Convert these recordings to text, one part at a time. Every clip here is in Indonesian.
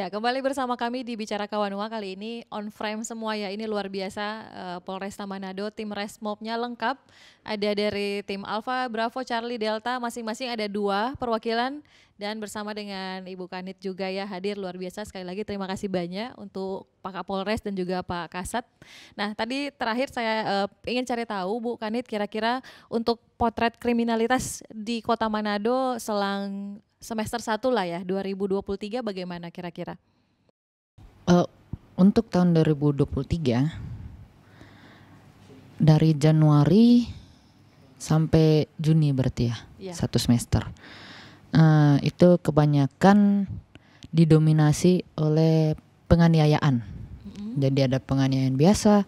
Ya, kembali bersama kami di Bicara Kawanua kali ini on frame semua ya. Ini luar biasa uh, Polresta Manado tim resmobnya lengkap ada dari tim Alpha, Bravo, Charlie, Delta masing-masing ada dua perwakilan dan bersama dengan Ibu Kanit juga ya hadir luar biasa sekali lagi terima kasih banyak untuk Pak Kapolres dan juga Pak Kasat. Nah tadi terakhir saya uh, ingin cari tahu Bu Kanit kira-kira untuk potret kriminalitas di Kota Manado selang semester 1 lah ya 2023 bagaimana kira-kira? Uh, untuk tahun 2023 dari Januari sampai Juni berarti ya, yeah. satu semester. Uh, itu kebanyakan didominasi oleh penganiayaan. Mm-hmm. Jadi ada penganiayaan biasa,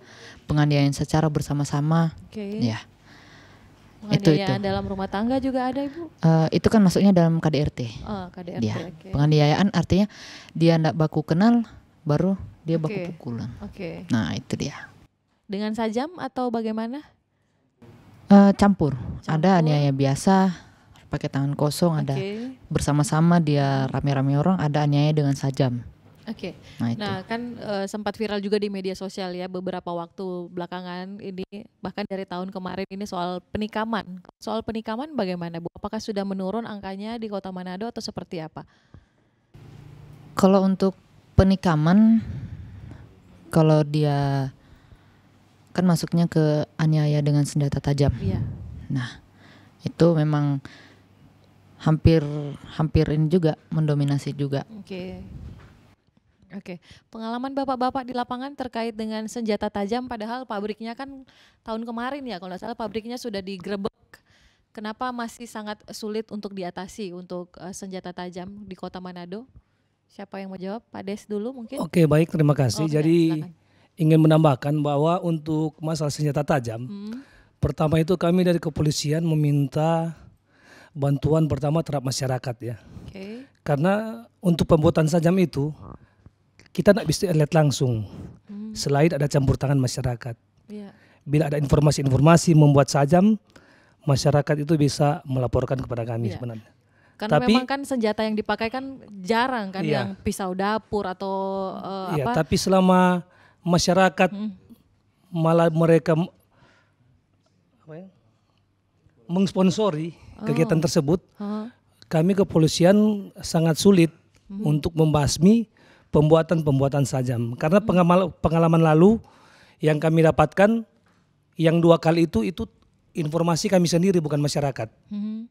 penganiayaan secara bersama-sama. Okay. Ya. Penganiayaan itu, itu. dalam rumah tangga juga ada ibu? Uh, itu kan masuknya dalam KDRT. Oh, KDRT. Ya. Okay. Penganiayaan artinya dia tidak baku kenal, baru dia okay. baku pukulan. Okay. Nah itu dia. Dengan sajam atau bagaimana? Uh, eh, campur. campur. Ada aniaya biasa pakai tangan kosong, okay. ada bersama-sama dia rame-rame orang, ada aniaya dengan sajam. Oke. Okay. Nah, nah kan uh, sempat viral juga di media sosial ya beberapa waktu belakangan ini bahkan dari tahun kemarin ini soal penikaman. Soal penikaman bagaimana Bu? Apakah sudah menurun angkanya di Kota Manado atau seperti apa? Kalau untuk penikaman kalau dia kan masuknya ke aniaya dengan senjata tajam. Iya. Nah, itu memang hampir hampir ini juga mendominasi juga. Oke. Okay. Oke, okay. pengalaman bapak-bapak di lapangan terkait dengan senjata tajam padahal pabriknya kan tahun kemarin ya kalau nggak salah pabriknya sudah digrebek. Kenapa masih sangat sulit untuk diatasi untuk eh, senjata tajam di Kota Manado? Siapa yang mau jawab? Pak Des dulu mungkin. Oke, okay, baik terima kasih. Oh, Jadi silakan ingin menambahkan bahwa untuk masalah senjata tajam, hmm. pertama itu kami dari kepolisian meminta bantuan pertama terhadap masyarakat ya. Okay. Karena untuk pembuatan sajam itu kita tidak bisa lihat langsung, hmm. selain ada campur tangan masyarakat. Yeah. Bila ada informasi-informasi membuat sajam, masyarakat itu bisa melaporkan kepada kami yeah. sebenarnya. Karena tapi, memang kan senjata yang dipakai kan jarang kan iya. yang pisau dapur atau uh, iya, apa. tapi selama masyarakat hmm. malah mereka apa ya, mengsponsori oh. kegiatan tersebut. Oh. Kami kepolisian sangat sulit hmm. untuk membasmi pembuatan-pembuatan sajam karena hmm. pengalaman, pengalaman lalu yang kami dapatkan yang dua kali itu itu informasi kami sendiri bukan masyarakat. hmm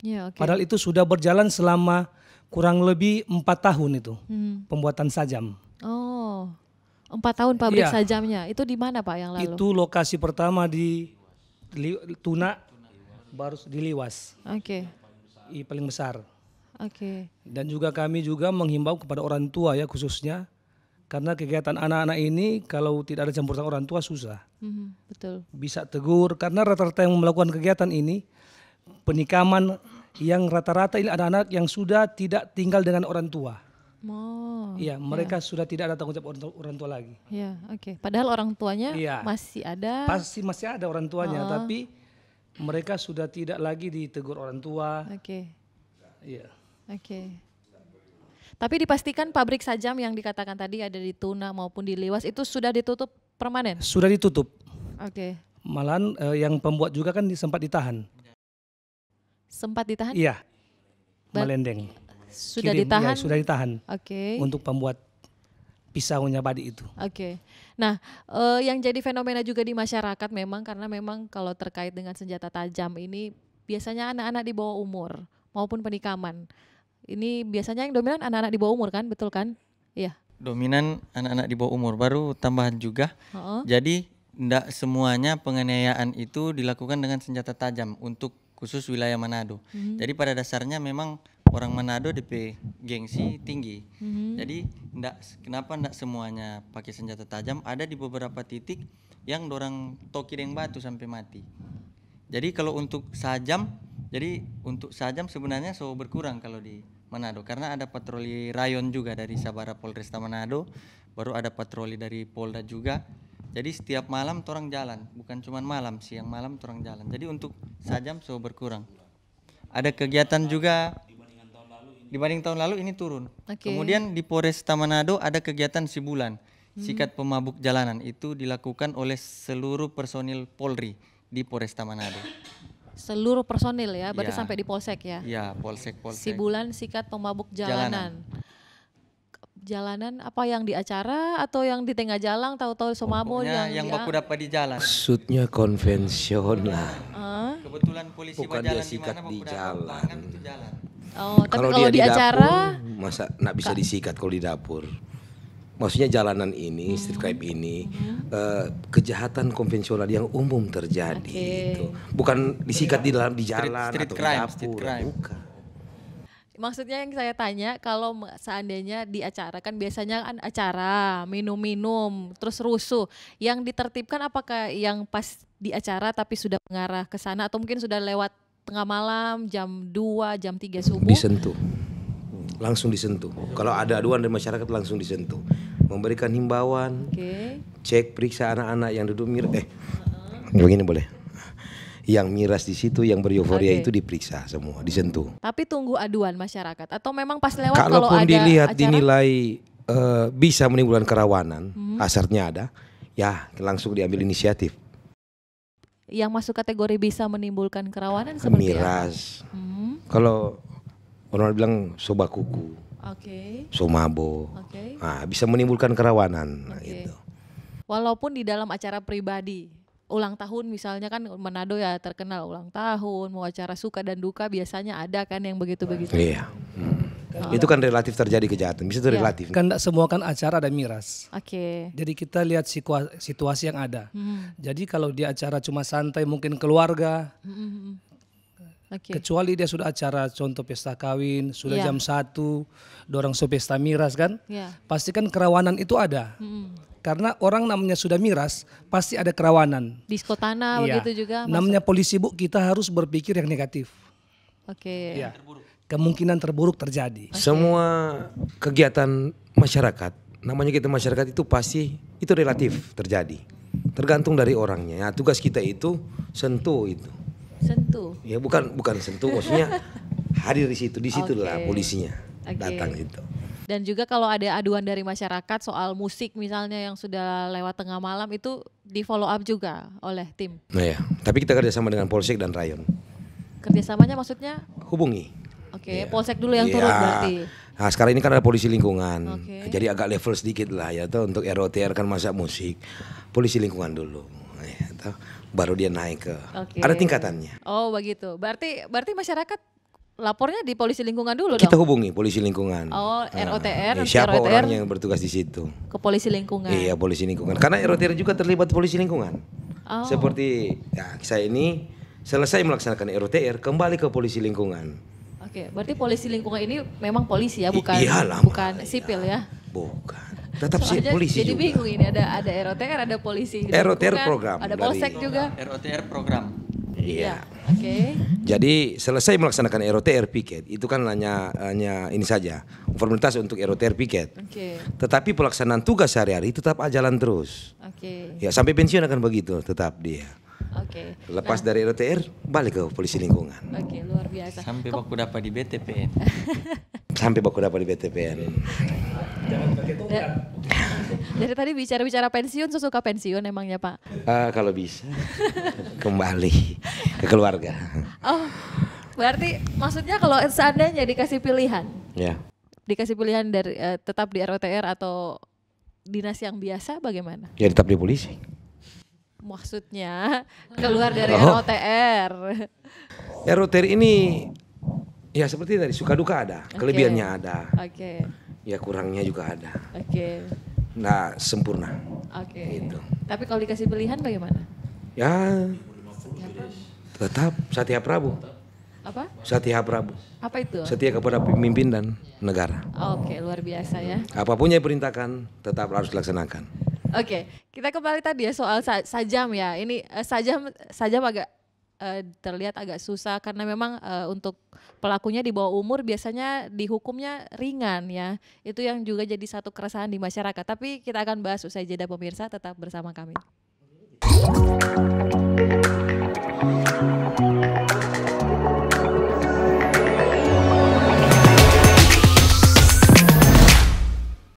Yeah, okay. Padahal itu sudah berjalan selama kurang lebih empat tahun itu hmm pembuatan sajam. Oh. Empat tahun pabrik iya. sajamnya. Itu di mana Pak yang lalu? Itu lokasi pertama di Tuna, baru di Liwas. Oke. Okay. Paling besar. Oke. Okay. Dan juga kami juga menghimbau kepada orang tua ya khususnya karena kegiatan anak-anak ini kalau tidak ada campur tangan orang tua susah. Mm-hmm, betul. Bisa tegur karena rata-rata yang melakukan kegiatan ini penikaman yang rata-rata ini anak-anak yang sudah tidak tinggal dengan orang tua. Oh. Iya, iya, mereka sudah tidak ada tanggung jawab orang tua, orang tua lagi. Iya, oke. Okay. Padahal orang tuanya iya. masih ada. Pasti masih ada orang tuanya, oh. tapi mereka sudah tidak lagi ditegur orang tua. Oke. Okay. Iya. Oke. Okay. Tapi dipastikan pabrik sajam yang dikatakan tadi ada di Tuna maupun di Liwas itu sudah ditutup permanen? Sudah ditutup. Oke. Okay. Malahan eh, yang pembuat juga kan sempat ditahan. Sempat ditahan? Iya. Malendeng sudah kirim, iya, ditahan. Ya, sudah ditahan. Oke. Okay. Untuk pembuat pisaunya padi itu. Oke. Okay. Nah, eh, yang jadi fenomena juga di masyarakat memang karena memang kalau terkait dengan senjata tajam ini biasanya anak-anak di bawah umur maupun penikaman. Ini biasanya yang dominan anak-anak di bawah umur kan, betul kan? Iya. Dominan anak-anak di bawah umur. Baru tambahan juga. Uh -uh. Jadi tidak semuanya penganiayaan itu dilakukan dengan senjata tajam untuk khusus wilayah Manado. Mm -hmm. Jadi pada dasarnya memang orang Manado DP gengsi tinggi. Mm-hmm. Jadi enggak kenapa enggak semuanya pakai senjata tajam? Ada di beberapa titik yang dorang toki deng batu sampai mati. Jadi kalau untuk sajam, jadi untuk sajam sebenarnya so berkurang kalau di Manado karena ada patroli rayon juga dari Sabara Polresta Manado, baru ada patroli dari Polda juga. Jadi setiap malam torang jalan, bukan cuma malam, siang malam torang jalan. Jadi untuk sajam so berkurang. Ada kegiatan juga dibanding tahun lalu ini turun. Okay. Kemudian di Polres Tamanado ada kegiatan sibulan hmm. sikat pemabuk jalanan itu dilakukan oleh seluruh personil Polri di Polres Tamanado. Seluruh personil ya, berarti ya. sampai di polsek ya. Iya, polsek polsek. Sibulan sikat pemabuk jalanan. jalanan. Jalanan apa yang di acara atau yang di tengah jalan tahu-tahu somamo yang yang ya? baku dapat di jalan. Maksudnya konvensional. Kebetulan polisi Bukan dia sikat di, mana, di jalan. Oh, kalau, dia di, acara masa nak bisa disikat kalau di dapur. Maksudnya jalanan ini, hmm. street crime ini, hmm. uh, kejahatan konvensional yang umum terjadi okay. itu. Bukan disikat di dalam di jalan street, street atau crime, dapur, street crime. bukan. Maksudnya yang saya tanya kalau seandainya di acara kan biasanya kan acara minum-minum terus rusuh. Yang ditertibkan apakah yang pas di acara tapi sudah mengarah ke sana atau mungkin sudah lewat tengah malam, jam 2, jam 3 subuh. Disentuh. Langsung disentuh. Kalau ada aduan dari masyarakat langsung disentuh. Memberikan himbauan. Okay. Cek periksa anak-anak yang duduk mir eh uh-huh. begini boleh. Yang miras di situ, yang bereuforia okay. itu diperiksa semua, disentuh. Tapi tunggu aduan masyarakat atau memang pas lewat Kalaupun kalau ada dilihat acara? dinilai uh, bisa menimbulkan kerawanan, hmm. asarnya ada, ya langsung diambil inisiatif yang masuk kategori bisa menimbulkan kerawanan kan seperti miras. apa? Hmm. Kalau orang bilang soba kuku. Okay. Somabo. Okay. Nah, bisa menimbulkan kerawanan nah, okay. gitu. Walaupun di dalam acara pribadi, ulang tahun misalnya kan Manado ya terkenal ulang tahun, mau acara suka dan duka biasanya ada kan yang begitu-begitu. Iya. Hmm. Oh. Itu kan relatif terjadi kejahatan. Bisa itu yeah. relatif. Kan tidak semua kan acara ada miras. Oke. Okay. Jadi kita lihat situasi yang ada. Hmm. Jadi kalau dia acara cuma santai mungkin keluarga. Hmm. Okay. Kecuali dia sudah acara contoh pesta kawin, sudah yeah. jam satu, dorong so pesta miras kan? Yeah. Pasti kan kerawanan itu ada. Hmm. Karena orang namanya sudah miras, pasti ada kerawanan. Diskotana iya. begitu juga. Namanya masuk. polisi bu, kita harus berpikir yang negatif. Oke. Okay. Ya kemungkinan terburuk terjadi. Okay. Semua kegiatan masyarakat, namanya kita masyarakat itu pasti itu relatif terjadi. Tergantung dari orangnya. Ya, tugas kita itu sentuh itu. Sentuh. Ya bukan bukan sentuh maksudnya hadir di situ, di situlah okay. polisinya okay. datang itu. Dan juga kalau ada aduan dari masyarakat soal musik misalnya yang sudah lewat tengah malam itu di follow up juga oleh tim. Nah ya, tapi kita kerjasama dengan Polsek dan Rayon. Kerjasamanya maksudnya? Hubungi Oke, okay, ya. polsek dulu yang ya. turun berarti. Nah sekarang ini kan ada polisi lingkungan, okay. jadi agak level sedikit lah ya tuh untuk ROTR kan masa musik, polisi lingkungan dulu, ya, tuh, baru dia naik ke, okay. ada tingkatannya. Oh begitu, berarti berarti masyarakat lapornya di polisi lingkungan dulu Kita dong? hubungi polisi lingkungan. Oh, ROTR. Ah, ah. Uh, iya, siapa ROTR, orang yang bertugas di situ? Ke polisi lingkungan. Iya, polisi lingkungan. Karena ROTR juga terlibat polisi lingkungan. Oh. Seperti ya, saya ini selesai melaksanakan ROTR, kembali ke polisi lingkungan. Oke, berarti polisi lingkungan ini memang polisi ya, bukan Iyalah, bukan sipil iya. ya. Bukan. Tetap sih polisi jadi juga. bingung ini ada ada ROTR, kan, ada polisi. ROTR program. Ada polsek dari, juga. ROTR program. Iya. iya oke. Okay. Jadi selesai melaksanakan ROTR piket itu kan hanya hanya ini saja formalitas untuk ROTR piket. Oke. Okay. Tetapi pelaksanaan tugas sehari-hari tetap jalan terus. Oke. Okay. Ya sampai pensiun akan begitu tetap dia. Oke. Okay. Lepas nah. dari RTR balik ke polisi lingkungan. Oke, okay, luar biasa. Sampai baku dapat di BTPN. Sampai baku dapat di BTPN. Jangan pakai Dari tadi bicara-bicara pensiun, sesuka pensiun emangnya Pak? Uh, kalau bisa, kembali ke keluarga. Oh, berarti maksudnya kalau seandainya dikasih pilihan? Ya. Yeah. Dikasih pilihan dari uh, tetap di ROTR atau dinas yang biasa bagaimana? Ya tetap di polisi maksudnya keluar dari oh. ROTR. ROTR ini ya seperti tadi suka duka ada, okay. kelebihannya ada. Oke. Okay. Ya kurangnya juga ada. Oke. Okay. Nah, sempurna. Oke. Okay. Gitu. Tapi kalau dikasih pilihan bagaimana? Ya. Tetap Satya Prabu. Apa? Satya Prabu. Apa itu? Setia kepada pemimpin dan negara. Oke, okay, luar biasa ya. Apapun yang perintahkan tetap harus dilaksanakan. Oke, kita kembali tadi ya soal sa sajam ya. Ini uh, sajam sajam agak uh, terlihat agak susah karena memang uh, untuk pelakunya di bawah umur biasanya dihukumnya ringan ya. Itu yang juga jadi satu keresahan di masyarakat. Tapi kita akan bahas usai jeda pemirsa tetap bersama kami.